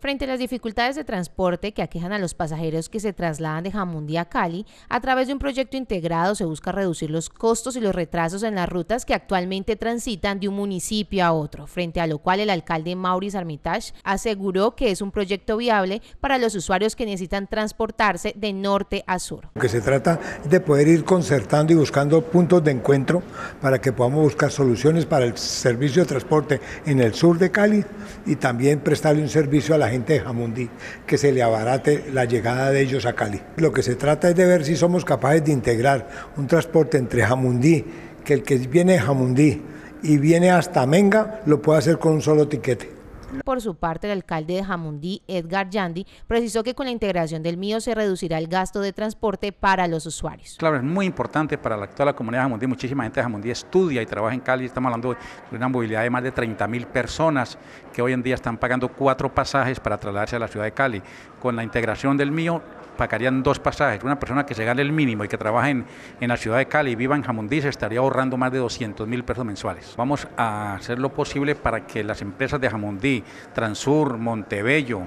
Frente a las dificultades de transporte que aquejan a los pasajeros que se trasladan de Jamundí a Cali, a través de un proyecto integrado se busca reducir los costos y los retrasos en las rutas que actualmente transitan de un municipio a otro, frente a lo cual el alcalde Maurice Armitage aseguró que es un proyecto viable para los usuarios que necesitan transportarse de norte a sur. que se trata de poder ir concertando y buscando puntos de encuentro para que podamos buscar soluciones para el servicio de transporte en el sur de Cali y también prestarle un servicio a la gente de Jamundí que se le abarate la llegada de ellos a Cali. Lo que se trata es de ver si somos capaces de integrar un transporte entre Jamundí, que el que viene de Jamundí y viene hasta Menga, lo puede hacer con un solo tiquete. Por su parte, el alcalde de Jamundí, Edgar Yandi, precisó que con la integración del mío se reducirá el gasto de transporte para los usuarios. Claro, es muy importante para la, actual comunidad de Jamundí. Muchísima gente de Jamundí estudia y trabaja en Cali. Estamos hablando de una movilidad de más de 30 mil personas que hoy en día están pagando cuatro pasajes para trasladarse a la ciudad de Cali. Con la integración del mío pagarían dos pasajes. Una persona que se gane el mínimo y que trabaje en, en la ciudad de Cali y viva en Jamundí se estaría ahorrando más de 200 mil pesos mensuales. Vamos a hacer lo posible para que las empresas de Jamundí Transur, Montebello,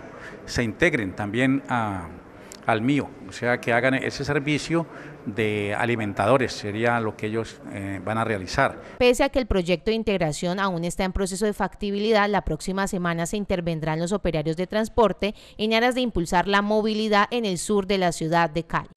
se integren también al mío, o sea, que hagan ese servicio de alimentadores, sería lo que ellos eh, van a realizar. Pese a que el proyecto de integración aún está en proceso de factibilidad, la próxima semana se intervendrán los operarios de transporte en aras de impulsar la movilidad en el sur de la ciudad de Cali.